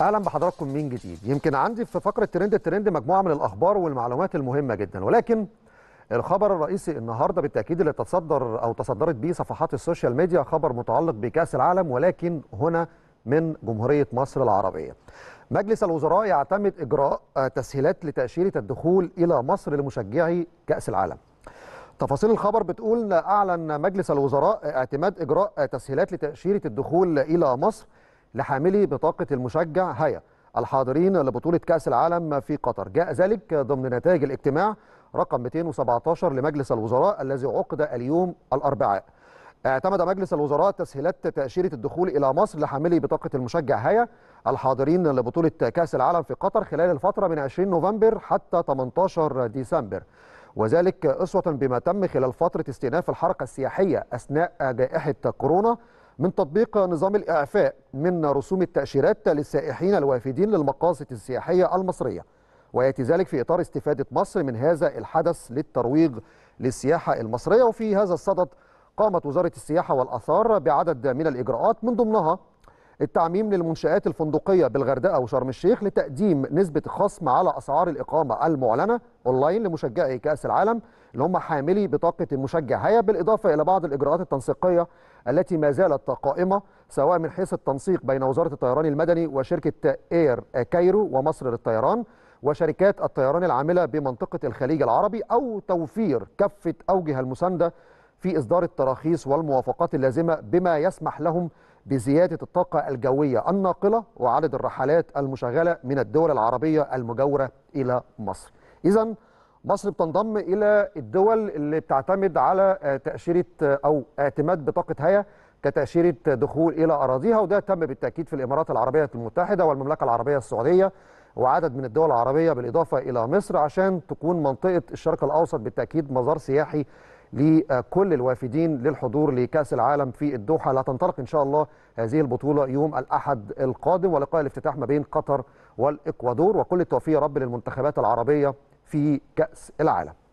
اهلا بحضراتكم من جديد يمكن عندي في فقره ترند الترند مجموعه من الاخبار والمعلومات المهمه جدا ولكن الخبر الرئيسي النهارده بالتاكيد اللي تصدر او تصدرت به صفحات السوشيال ميديا خبر متعلق بكاس العالم ولكن هنا من جمهوريه مصر العربيه مجلس الوزراء يعتمد اجراء تسهيلات لتاشيره الدخول الى مصر لمشجعي كاس العالم تفاصيل الخبر بتقول أعلن مجلس الوزراء اعتماد إجراء تسهيلات لتأشيرة الدخول إلى مصر لحاملي بطاقة المشجع هيا الحاضرين لبطولة كأس العالم في قطر جاء ذلك ضمن نتائج الاجتماع رقم 217 لمجلس الوزراء الذي عقد اليوم الأربعاء اعتمد مجلس الوزراء تسهيلات تأشيرة الدخول إلى مصر لحاملي بطاقة المشجع هيا الحاضرين لبطولة كأس العالم في قطر خلال الفترة من 20 نوفمبر حتى 18 ديسمبر وذلك أسوة بما تم خلال فترة استئناف الحركة السياحية أثناء جائحة كورونا من تطبيق نظام الإعفاء من رسوم التأشيرات للسائحين الوافدين للمقاصد السياحية المصرية ويأتي ذلك في إطار استفادة مصر من هذا الحدث للترويج للسياحة المصرية وفي هذا الصدد قامت وزارة السياحة والأثار بعدد من الإجراءات من ضمنها التعميم للمنشآت الفندقية بالغردقة وشرم الشيخ لتقديم نسبة خصم على أسعار الإقامة المعلنة أونلاين لمشجعي كأس العالم اللي هم حاملي بطاقة المشجع هيا بالإضافة إلى بعض الإجراءات التنسيقية التي ما زالت قائمة سواء من حيث التنسيق بين وزارة الطيران المدني وشركة إير كايرو ومصر للطيران وشركات الطيران العاملة بمنطقة الخليج العربي أو توفير كافة أوجه المساندة في إصدار التراخيص والموافقات اللازمة بما يسمح لهم بزيادة الطاقة الجوية الناقلة وعدد الرحلات المشغلة من الدول العربية المجاورة إلى مصر إذا مصر بتنضم إلى الدول اللي بتعتمد على آه، تأشيرة آه، أو اعتماد بطاقة هيا كتأشيرة دخول إلى أراضيها وده تم بالتأكيد في الإمارات العربية المتحدة والمملكة العربية السعودية وعدد من الدول العربية بالإضافة إلى مصر عشان تكون منطقة الشرق الأوسط بالتأكيد مزار سياحي لكل الوافدين للحضور لكاس العالم في الدوحه لا تنطلق ان شاء الله هذه البطوله يوم الاحد القادم ولقاء الافتتاح ما بين قطر والاكوادور وكل التوفيق يا رب للمنتخبات العربيه في كاس العالم